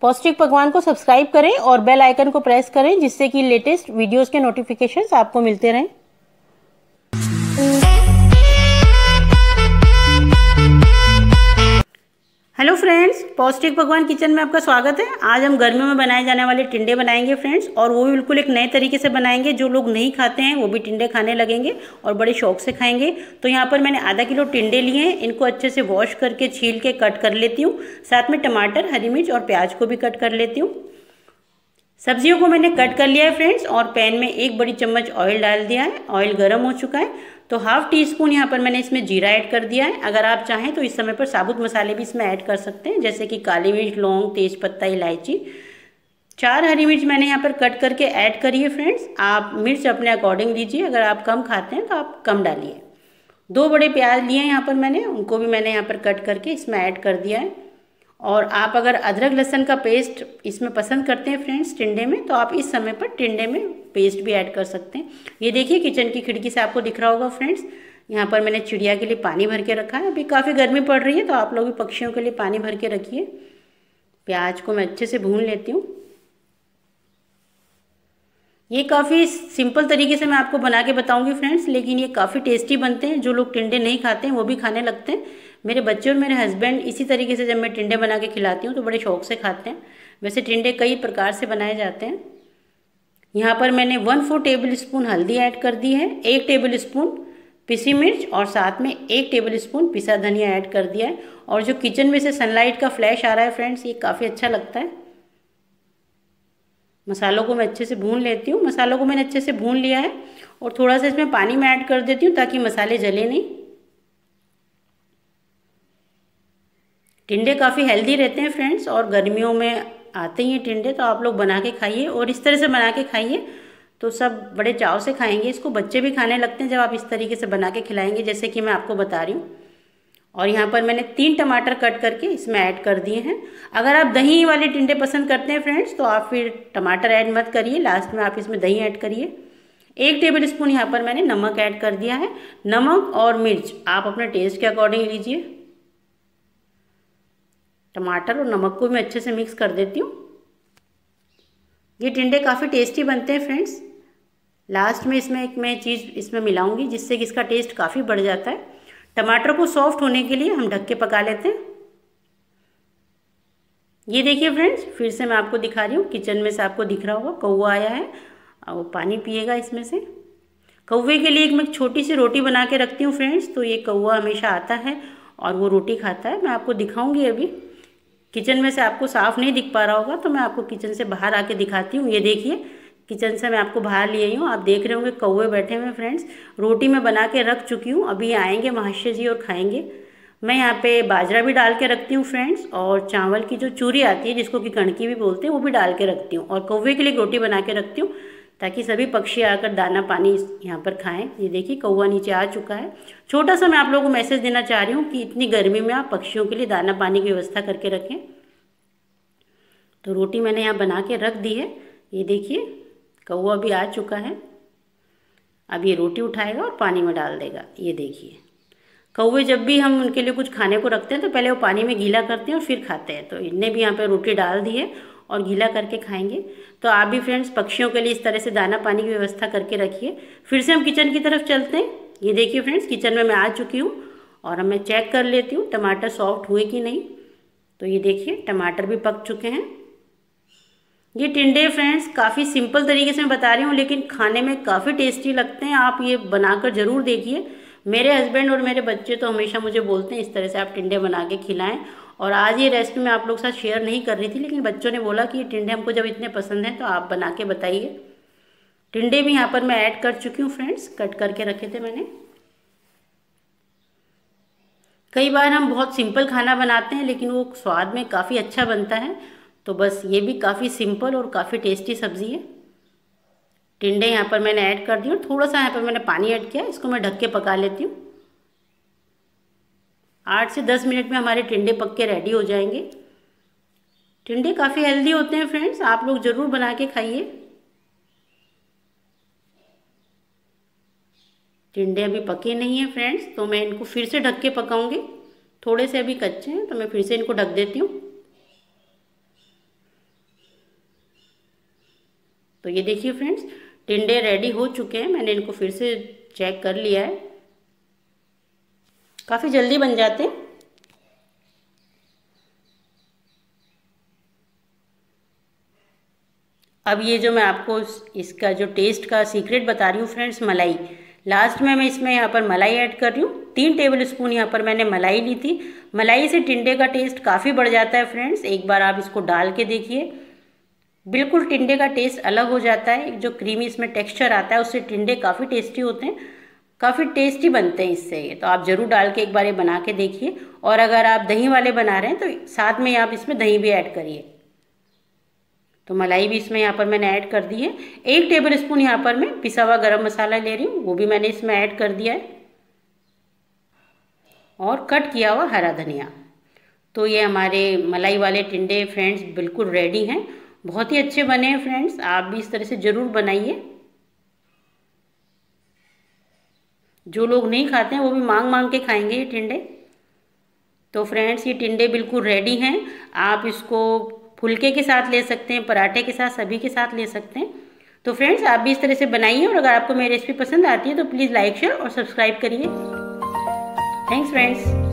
पौष्टिक पकवान को सब्सक्राइब करें और बेल आइकन को प्रेस करें जिससे कि लेटेस्ट वीडियोस के नोटिफिकेशंस आपको मिलते रहें पौष्टिक पकवान किचन में आपका स्वागत है आज हम गर्मियों में बनाए जाने वाले टिंडे बनाएंगे फ्रेंड्स और वो भी बिल्कुल एक नए तरीके से बनाएंगे जो लोग नहीं खाते हैं वो भी टिंडे खाने लगेंगे और बड़े शौक से खाएंगे तो यहाँ पर मैंने आधा किलो टिंडे लिए हैं इनको अच्छे से वॉश करके छील के कट कर लेती हूँ साथ में टमाटर हरी मिर्च और प्याज को भी कट कर लेती हूँ सब्जियों को मैंने कट कर लिया है फ्रेंड्स और पैन में एक बड़ी चम्मच ऑयल डाल दिया है ऑयल गर्म हो चुका है तो हाफ टी स्पून यहाँ पर मैंने इसमें जीरा ऐड कर दिया है अगर आप चाहें तो इस समय पर साबुत मसाले भी इसमें ऐड कर सकते हैं जैसे कि काली मिर्च लौंग तेज पत्ता इलायची चार हरी मिर्च मैंने यहाँ पर कट करके ऐड करी है फ्रेंड्स आप मिर्च अपने अकॉर्डिंग लीजिए अगर आप कम खाते हैं तो आप कम डालिए दो बड़े प्याज लिए हैं यहाँ पर मैंने उनको भी मैंने यहाँ पर कट करके इसमें ऐड कर दिया है और आप अगर अदरक लहसन का पेस्ट इसमें पसंद करते हैं फ्रेंड्स टिंडे में तो आप इस समय पर टिंडे में पेस्ट भी ऐड कर सकते हैं ये देखिए किचन की खिड़की से आपको दिख रहा होगा फ्रेंड्स यहाँ पर मैंने चिड़िया के लिए पानी भर के रखा है अभी काफ़ी गर्मी पड़ रही है तो आप लोग भी पक्षियों के लिए पानी भर के रखिए प्याज को मैं अच्छे से भून लेती हूँ ये काफ़ी सिंपल तरीके से मैं आपको बना के बताऊंगी फ्रेंड्स लेकिन ये काफ़ी टेस्टी बनते हैं जो लोग टिंडे नहीं खाते हैं वो भी खाने लगते हैं मेरे बच्चे और मेरे हस्बैंड इसी तरीके से जब मैं टिंडे बना के खिलाती हूँ तो बड़े शौक से खाते हैं वैसे टिंडे कई प्रकार से बनाए जाते हैं यहाँ पर मैंने वन फोर टेबल स्पून हल्दी ऐड कर दी है एक टेबल स्पून पिसी मिर्च और साथ में एक टेबल स्पून पिसा धनिया ऐड कर दिया है और जो किचन में से सनलाइट का फ्लैश आ रहा है फ्रेंड्स ये काफ़ी अच्छा लगता है मसालों को मैं अच्छे से भून लेती हूँ मसालों को मैंने अच्छे से भून लिया है और थोड़ा सा इसमें पानी में ऐड कर देती हूँ ताकि मसाले जले नहीं टिंडे काफ़ी हेल्दी रहते हैं फ्रेंड्स और गर्मियों में आते ही हैं टिंडे तो आप लोग बना के खाइए और इस तरह से बना के खाइए तो सब बड़े चाव से खाएंगे इसको बच्चे भी खाने लगते हैं जब आप इस तरीके से बना के खिलाएंगे जैसे कि मैं आपको बता रही हूँ और यहाँ पर मैंने तीन टमाटर कट करके इसमें ऐड कर दिए हैं अगर आप दही वाले टिंडे पसंद करते हैं फ्रेंड्स तो आप फिर टमाटर ऐड मत करिए लास्ट में आप इसमें दही ऐड करिए एक टेबल स्पून यहाँ पर मैंने नमक ऐड कर दिया है नमक और मिर्च आप अपने टेस्ट के अकॉर्डिंग लीजिए टमाटर और नमक को मैं अच्छे से मिक्स कर देती हूँ ये टिंडे काफ़ी टेस्टी बनते हैं फ्रेंड्स लास्ट में इसमें एक मैं चीज़ इसमें मिलाऊंगी जिससे कि इसका टेस्ट काफ़ी बढ़ जाता है टमाटर को सॉफ्ट होने के लिए हम ढक के पका लेते हैं ये देखिए फ्रेंड्स फिर से मैं आपको दिखा रही हूँ किचन में से आपको दिख रहा होगा कौआ आया है वो पानी पिएगा इसमें से कौवे के लिए एक मैं छोटी सी रोटी बना के रखती हूँ फ्रेंड्स तो ये कौआ हमेशा आता है और वो रोटी खाता है मैं आपको दिखाऊँगी अभी किचन में से आपको साफ नहीं दिख पा रहा होगा तो मैं आपको किचन से बाहर आके दिखाती हूँ ये देखिए किचन से मैं आपको बाहर लिए आई हूँ आप देख रहे होंगे कौए बैठे हुए फ्रेंड्स रोटी मैं बना के रख चुकी हूँ अभी आएंगे महाशय जी और खाएंगे मैं यहाँ पे बाजरा भी डाल के रखती हूँ फ्रेंड्स और चावल की जो चूरी आती है जिसको कि कणकी भी बोलते हैं वो भी डाल के रखती हूँ और कौवे के लिए रोटी बना के रखती हूँ ताकि सभी पक्षी आकर दाना पानी यहाँ पर खाएं ये देखिए कौवा नीचे आ चुका है छोटा सा मैं आप लोगों को मैसेज देना चाह रही हूँ कि इतनी गर्मी में आप पक्षियों के लिए दाना पानी की व्यवस्था करके रखें तो रोटी मैंने यहाँ बना के रख दी है ये देखिए कौवा भी आ चुका है अब ये रोटी उठाएगा और पानी में डाल देगा ये देखिए कौवे जब भी हम उनके लिए कुछ खाने को रखते हैं तो पहले वो पानी में गीला करते हैं और फिर खाते हैं तो इनने भी यहाँ पर रोटी डाल दी है और गीला करके खाएंगे तो आप भी फ्रेंड्स पक्षियों के लिए इस तरह से दाना पानी की व्यवस्था करके रखिए फिर से हम किचन की तरफ चलते हैं ये देखिए फ्रेंड्स किचन में मैं आ चुकी हूँ और अब मैं चेक कर लेती हूँ टमाटर सॉफ्ट हुए कि नहीं तो ये देखिए टमाटर भी पक चुके हैं ये टिंडे फ्रेंड्स काफ़ी सिंपल तरीके से मैं बता रही हूँ लेकिन खाने में काफ़ी टेस्टी लगते हैं आप ये बनाकर ज़रूर देखिए मेरे हस्बैंड और मेरे बच्चे तो हमेशा मुझे बोलते हैं इस तरह से आप टिंडे बना के खिलाएं और आज ये रेसिपी मैं आप लोग के साथ शेयर नहीं कर रही थी लेकिन बच्चों ने बोला कि ये टिंडे हमको जब इतने पसंद हैं तो आप बना के बताइए टिंडे भी यहाँ पर मैं ऐड कर चुकी हूँ फ्रेंड्स कट करके रखे थे मैंने कई बार हम बहुत सिंपल खाना बनाते हैं लेकिन वो स्वाद में काफ़ी अच्छा बनता है तो बस ये भी काफ़ी सिंपल और काफ़ी टेस्टी सब्ज़ी है टिंडे यहाँ पर मैंने ऐड कर दी और थोड़ा सा यहाँ पर मैंने पानी ऐड किया इसको मैं ढक के पका लेती हूँ आठ से दस मिनट में हमारे टिंडे पक के रेडी हो जाएंगे टिंडे काफ़ी हेल्दी होते हैं फ्रेंड्स आप लोग ज़रूर बना के खाइए टिंडे अभी पके नहीं हैं फ्रेंड्स तो मैं इनको फिर से ढक के पकाऊंगी थोड़े से अभी कच्चे हैं तो मैं फिर से इनको ढक देती हूँ तो ये देखिए फ्रेंड्स टिंडे रेडी हो चुके हैं मैंने इनको फिर से चेक कर लिया है काफ़ी जल्दी बन जाते हैं अब ये जो मैं आपको इसका जो टेस्ट का सीक्रेट बता रही हूँ फ्रेंड्स मलाई लास्ट में मैं इसमें यहाँ पर मलाई ऐड कर रही हूँ तीन टेबल स्पून यहाँ पर मैंने मलाई ली थी मलाई से टिंडे का टेस्ट काफ़ी बढ़ जाता है फ्रेंड्स एक बार आप इसको डाल के देखिए बिल्कुल टिंडे का टेस्ट अलग हो जाता है जो क्रीमी इसमें टेक्स्चर आता है उससे टिंडे काफ़ी टेस्टी होते हैं काफ़ी टेस्टी बनते हैं इससे ये तो आप ज़रूर डाल के एक बार ये बना के देखिए और अगर आप दही वाले बना रहे हैं तो साथ में आप इसमें दही भी ऐड करिए तो मलाई भी इसमें यहाँ पर मैंने ऐड कर दी है एक टेबल स्पून यहाँ पर मैं पिसा हुआ गर्म मसाला ले रही हूँ वो भी मैंने इसमें ऐड कर दिया है और कट किया हुआ हरा धनिया तो ये हमारे मलाई वाले टिंडे फ्रेंड्स बिल्कुल रेडी हैं बहुत ही अच्छे बने हैं फ्रेंड्स आप भी इस तरह से ज़रूर बनाइए जो लोग नहीं खाते हैं वो भी मांग मांग के खाएंगे ये टिंडे तो फ्रेंड्स ये टिंडे बिल्कुल रेडी हैं आप इसको फुलके के साथ ले सकते हैं पराठे के साथ सभी के साथ ले सकते हैं तो फ्रेंड्स आप भी इस तरह से बनाइए और अगर आपको मेरी रेसिपी पसंद आती है तो प्लीज़ लाइक शेयर और सब्सक्राइब करिए थैंक्स फ्रेंड्स